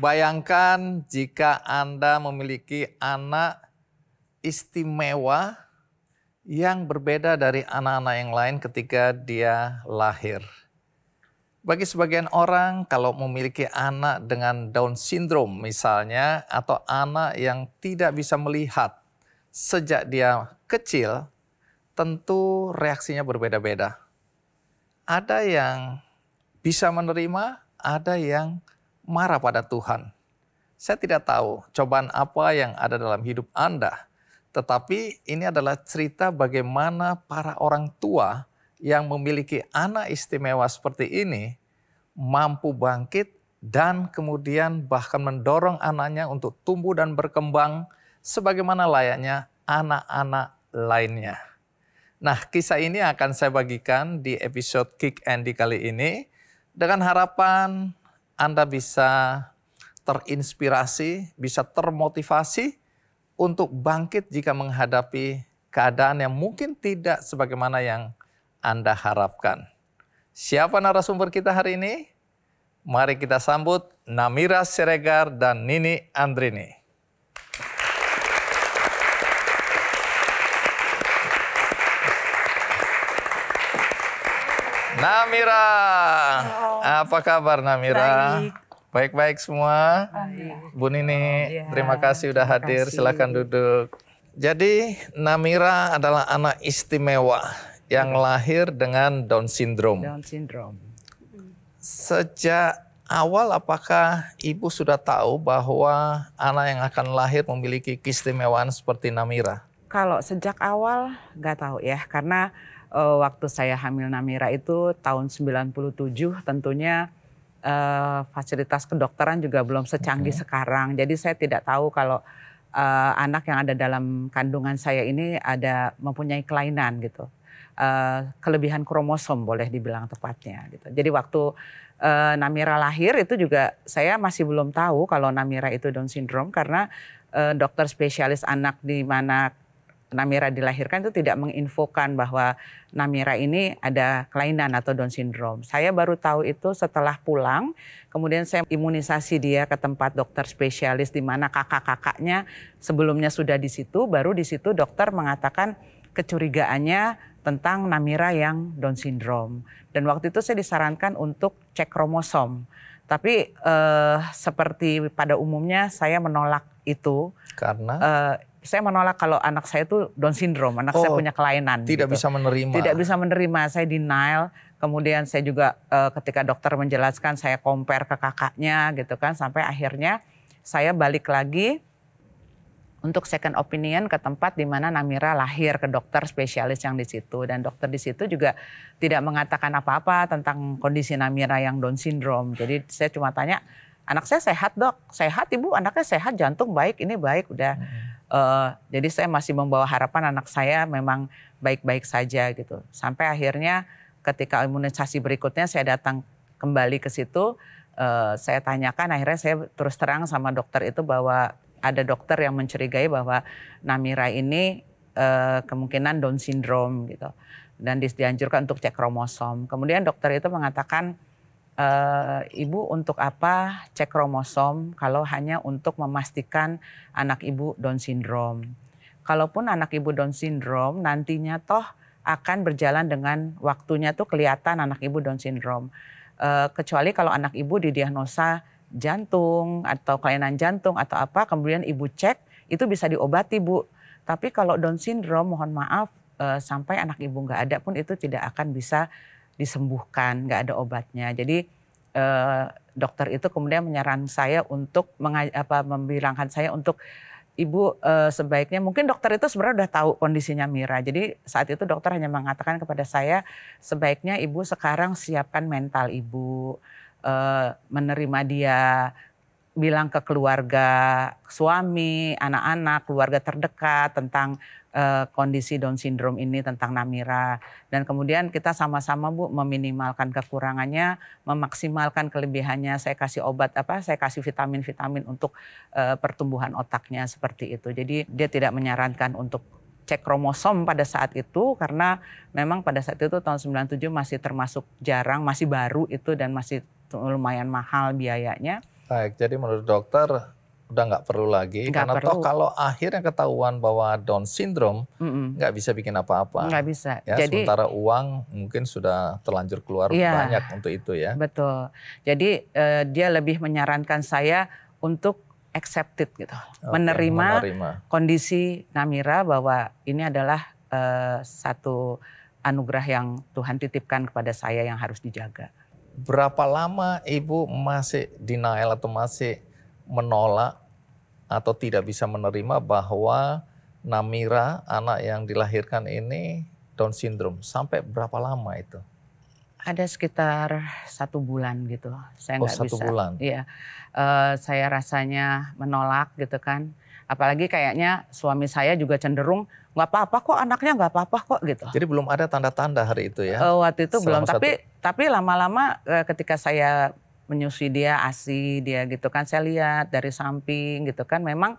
Bayangkan jika Anda memiliki anak istimewa yang berbeda dari anak-anak yang lain ketika dia lahir. Bagi sebagian orang, kalau memiliki anak dengan Down syndrome, misalnya, atau anak yang tidak bisa melihat sejak dia kecil, tentu reaksinya berbeda-beda. Ada yang bisa menerima, ada yang marah pada Tuhan. Saya tidak tahu cobaan apa yang ada dalam hidup Anda, tetapi ini adalah cerita bagaimana para orang tua yang memiliki anak istimewa seperti ini mampu bangkit dan kemudian bahkan mendorong anaknya untuk tumbuh dan berkembang sebagaimana layaknya anak-anak lainnya. Nah, kisah ini akan saya bagikan di episode Kick Andy kali ini dengan harapan anda bisa terinspirasi, bisa termotivasi untuk bangkit jika menghadapi keadaan yang mungkin tidak sebagaimana yang Anda harapkan. Siapa narasumber kita hari ini? Mari kita sambut Namira Siregar dan Nini Andrini. Namira. Oh. Apa kabar Namira? Baik-baik semua. Baik. Bu Nini, oh, ya. terima kasih sudah hadir. Kasih. Silakan duduk. Jadi Namira adalah anak istimewa yang iya. lahir dengan Down syndrome. Down syndrome. Sejak awal apakah ibu sudah tahu bahwa anak yang akan lahir memiliki keistimewaan seperti Namira? Kalau sejak awal nggak tahu ya, karena uh, waktu saya hamil Namira itu tahun 97 tentunya uh, fasilitas kedokteran juga belum secanggih okay. sekarang. Jadi saya tidak tahu kalau uh, anak yang ada dalam kandungan saya ini ada mempunyai kelainan gitu. Uh, kelebihan kromosom boleh dibilang tepatnya gitu. Jadi waktu uh, Namira lahir itu juga saya masih belum tahu kalau Namira itu Down syndrome karena uh, dokter spesialis anak di mana Namira dilahirkan itu tidak menginfokan bahwa Namira ini ada kelainan atau Down syndrome. Saya baru tahu itu setelah pulang, kemudian saya imunisasi dia ke tempat dokter spesialis di mana kakak-kakaknya sebelumnya sudah di situ, baru di situ dokter mengatakan kecurigaannya tentang Namira yang Down syndrome. Dan waktu itu saya disarankan untuk cek kromosom. Tapi eh, seperti pada umumnya saya menolak itu karena uh, saya menolak kalau anak saya itu Down syndrome, anak oh, saya punya kelainan. Tidak gitu. bisa menerima. Tidak bisa menerima, saya denial. Kemudian saya juga e, ketika dokter menjelaskan saya compare ke kakaknya gitu kan sampai akhirnya saya balik lagi untuk second opinion ke tempat di mana Namira lahir ke dokter spesialis yang di situ dan dokter di situ juga tidak mengatakan apa-apa tentang kondisi Namira yang Down syndrome. Jadi saya cuma tanya, anak saya sehat dok, sehat ibu, anaknya sehat, jantung baik, ini baik udah. Hmm. Uh, jadi saya masih membawa harapan anak saya memang baik-baik saja gitu. Sampai akhirnya ketika imunisasi berikutnya saya datang kembali ke situ, uh, saya tanyakan akhirnya saya terus terang sama dokter itu bahwa ada dokter yang mencurigai bahwa Namira ini uh, kemungkinan Down syndrome gitu dan dianjurkan untuk cek kromosom. Kemudian dokter itu mengatakan uh, ibu untuk apa cek kromosom kalau hanya untuk memastikan anak ibu Down syndrome. Kalaupun anak ibu Down syndrome nantinya toh akan berjalan dengan waktunya tuh kelihatan anak ibu Down syndrome. Uh, kecuali kalau anak ibu didiagnosa jantung atau kelainan jantung atau apa kemudian ibu cek itu bisa diobati Bu. Tapi kalau Down syndrome mohon maaf uh, sampai anak ibu nggak ada pun itu tidak akan bisa disembuhkan, nggak ada obatnya. Jadi eh, dokter itu kemudian menyarankan saya untuk apa, membilangkan saya untuk ibu e, sebaiknya mungkin dokter itu sebenarnya sudah tahu kondisinya Mira. Jadi saat itu dokter hanya mengatakan kepada saya sebaiknya ibu sekarang siapkan mental ibu e, menerima dia bilang ke keluarga suami, anak-anak, keluarga terdekat tentang Eh, kondisi Down syndrome ini tentang Namira dan kemudian kita sama-sama Bu meminimalkan kekurangannya, memaksimalkan kelebihannya. Saya kasih obat apa? Saya kasih vitamin-vitamin untuk uh, pertumbuhan otaknya seperti itu. Jadi dia tidak menyarankan untuk cek kromosom pada saat itu karena memang pada saat itu tahun 97 masih termasuk jarang, masih baru itu dan masih lumayan mahal biayanya. Baik, jadi menurut dokter udah nggak perlu lagi gak karena perlu. toh kalau akhirnya ketahuan bahwa Down syndrome nggak bisa bikin apa-apa. Nggak -apa. bisa. Ya, Jadi sementara uang mungkin sudah terlanjur keluar ya, banyak untuk itu ya. Betul. Jadi uh, dia lebih menyarankan saya untuk accepted gitu, okay, menerima, menerima kondisi Namira bahwa ini adalah uh, satu anugerah yang Tuhan titipkan kepada saya yang harus dijaga. Berapa lama ibu masih denial atau masih menolak atau tidak bisa menerima bahwa Namira anak yang dilahirkan ini Down syndrome. Sampai berapa lama itu? Ada sekitar satu bulan gitu. Saya oh, nggak oh, bisa. bulan. Iya, uh, saya rasanya menolak gitu kan. Apalagi kayaknya suami saya juga cenderung nggak apa-apa kok anaknya nggak apa-apa kok gitu. Jadi belum ada tanda-tanda hari itu ya? Uh, waktu itu Selama belum. Satu... Tapi tapi lama-lama uh, ketika saya menyusui dia, asi dia gitu kan. Saya lihat dari samping gitu kan memang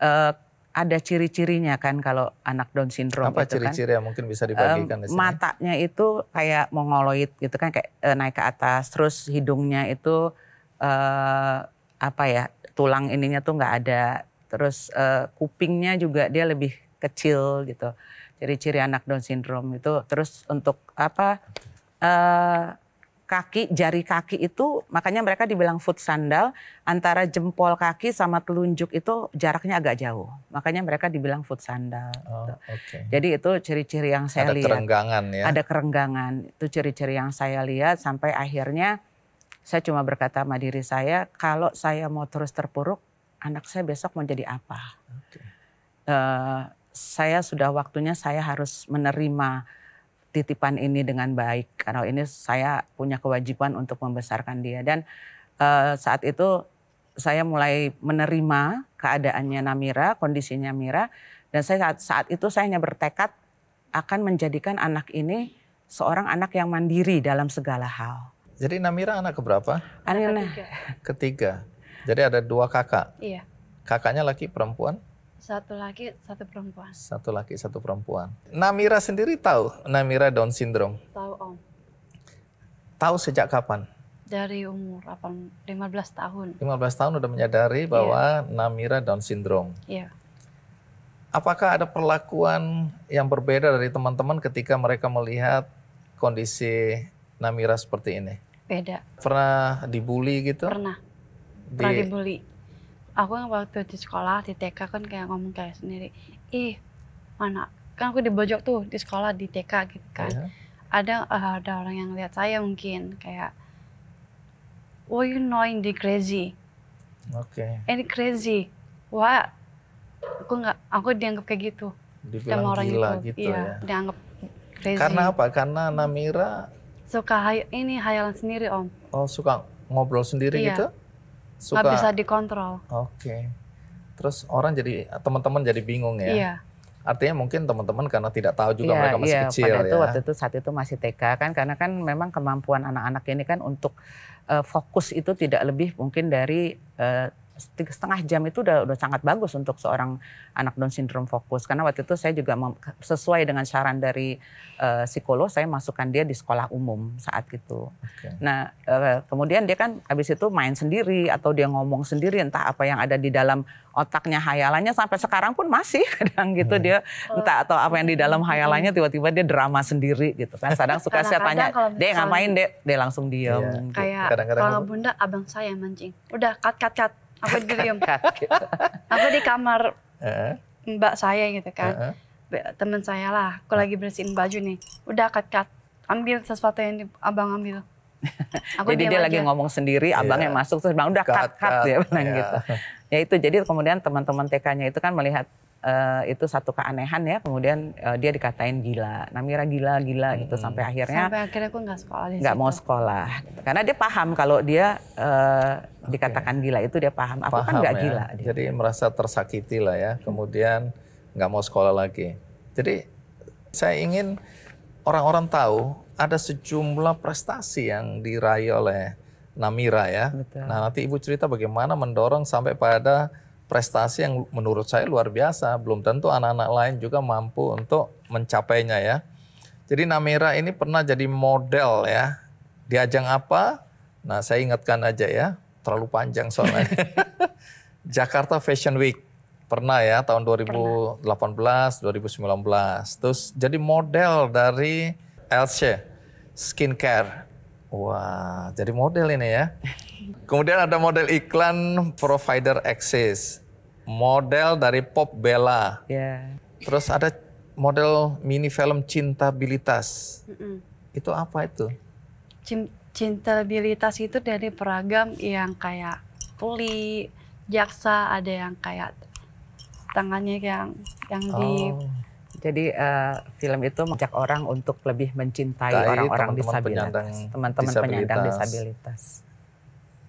uh, ada ciri-cirinya kan kalau anak Down syndrome Apa gitu kan. ciri-ciri kan. yang mungkin bisa dibagikan um, di sini? Matanya itu kayak mongoloid gitu kan kayak uh, naik ke atas, terus hidungnya itu uh, apa ya? tulang ininya tuh nggak ada. Terus uh, kupingnya juga dia lebih kecil gitu. Ciri-ciri anak Down syndrome itu terus untuk apa? Uh, kaki jari kaki itu makanya mereka dibilang foot sandal antara jempol kaki sama telunjuk itu jaraknya agak jauh makanya mereka dibilang foot sandal oh, gitu. okay. jadi itu ciri-ciri yang saya ada lihat ada kerenggangan ya ada kerenggangan itu ciri-ciri yang saya lihat sampai akhirnya saya cuma berkata sama diri saya kalau saya mau terus terpuruk anak saya besok mau jadi apa okay. uh, eh, saya sudah waktunya saya harus menerima titipan ini dengan baik karena ini saya punya kewajiban untuk membesarkan dia dan uh, saat itu saya mulai menerima keadaannya Namira, kondisinya Mira dan saya saat, saat itu saya hanya bertekad akan menjadikan anak ini seorang anak yang mandiri dalam segala hal. Jadi Namira anak keberapa? Anak ketiga. Ketiga. Jadi ada dua kakak. Iya. Kakaknya laki perempuan? Satu laki, satu perempuan. Satu laki, satu perempuan. Namira sendiri tahu Namira Down syndrome? Tahu, Om. Tahu sejak kapan? Dari umur 15 tahun. 15 tahun udah menyadari bahwa yeah. Namira Down syndrome. Iya. Yeah. Apakah ada perlakuan yang berbeda dari teman-teman ketika mereka melihat kondisi Namira seperti ini? Beda. Pernah dibully gitu? Pernah. Di, Pernah dibully aku yang waktu di sekolah di TK kan kayak ngomong kayak sendiri ih mana kan aku di Bojok tuh di sekolah di TK gitu kan yeah. ada uh, ada orang yang lihat saya mungkin kayak why you knowing the crazy oke okay. Eh, ini crazy wah aku nggak aku dianggap kayak gitu Dibilang sama orang gila itu gitu iya, ya dianggap crazy karena apa karena Namira suka hay ini hayalan sendiri om oh suka ngobrol sendiri iya. gitu suka nggak bisa dikontrol. Oke. Okay. Terus orang jadi teman-teman jadi bingung ya. Iya. Artinya mungkin teman-teman karena tidak tahu juga iya, mereka masih iya, kecil pada ya. Itu waktu itu saat itu masih TK kan karena kan memang kemampuan anak-anak ini kan untuk uh, fokus itu tidak lebih mungkin dari uh, setengah jam itu udah, udah sangat bagus untuk seorang anak Down syndrome fokus karena waktu itu saya juga sesuai dengan saran dari uh, psikolog saya masukkan dia di sekolah umum saat itu. Okay. Nah uh, kemudian dia kan habis itu main sendiri atau dia ngomong sendiri entah apa yang ada di dalam otaknya hayalannya sampai sekarang pun masih kadang gitu hmm. dia entah atau apa yang di dalam hayalannya hmm. tiba-tiba dia drama sendiri gitu kan kadang suka kadang saya tanya dia ngapain dek dia langsung diam. Iya. Gitu. Kayak kadang -kadang kalau bunda abang saya mancing udah cut cut cut aku diem gitu. aku di kamar uh. mbak saya gitu kan uh teman saya lah aku lagi bersihin baju nih udah cut cut ambil sesuatu yang di, abang ambil aku jadi dia lagi ngomong sendiri, yeah. abangnya masuk terus bilang udah cut cut, ya yeah. gitu. Ya itu jadi kemudian teman-teman TK-nya itu kan melihat Uh, itu satu keanehan ya kemudian uh, dia dikatain gila Namira gila gila gitu hmm. gitu sampai akhirnya sampai akhirnya aku nggak sekolah nggak mau sekolah gitu. karena dia paham kalau dia uh, eh, okay. dikatakan gila itu dia paham aku kan paham, kan nggak ya. gila dia. jadi merasa tersakiti lah ya kemudian nggak mau sekolah lagi jadi saya ingin orang-orang tahu ada sejumlah prestasi yang diraih oleh Namira ya. Betul. Nah nanti ibu cerita bagaimana mendorong sampai pada prestasi yang menurut saya luar biasa. Belum tentu anak-anak lain juga mampu untuk mencapainya ya. Jadi Namira ini pernah jadi model ya. Di ajang apa? Nah saya ingatkan aja ya. Terlalu panjang soalnya. Jakarta Fashion Week. Pernah ya tahun 2018, 2019. Terus jadi model dari LC Skincare. Wah, jadi model ini ya. Kemudian ada model iklan provider access model dari pop bella. Yeah. Terus ada model mini film cintabilitas. Mm-mm. Itu apa itu? Cintabilitas itu dari peragam yang kayak puli, jaksa, ada yang kayak tangannya yang yang oh. di jadi uh, film itu mengajak orang untuk lebih mencintai orang-orang disabilitas, teman-teman penyandang disabilitas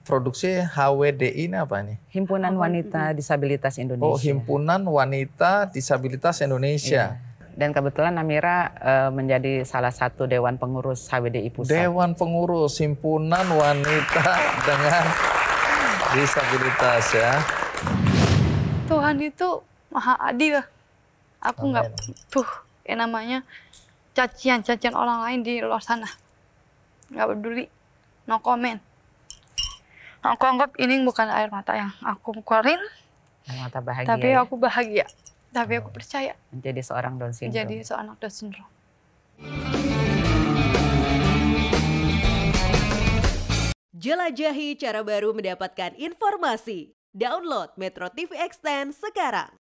produksi HWDI ini apa nih? Himpunan Wanita Disabilitas Indonesia. Oh, Himpunan Wanita Disabilitas Indonesia. Iya. Dan kebetulan Amira e, menjadi salah satu dewan pengurus HWDI pusat. Dewan pengurus Himpunan Wanita dengan Disabilitas ya. Tuhan itu maha adil. Aku nggak tuh, yang namanya cacian-cacian orang lain di luar sana. Nggak peduli. No comment Aku anggap ini bukan air mata yang aku keluarin. Air mata bahagia. Tapi ya? aku bahagia. Tapi oh. aku percaya. Menjadi seorang Down syndrome. Menjadi seorang Down syndrome. Jelajahi cara baru mendapatkan informasi. Download Metro TV Extend sekarang.